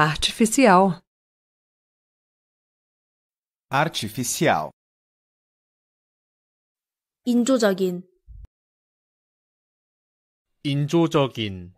Artificial. Artificial. 인조적인. 인조적인.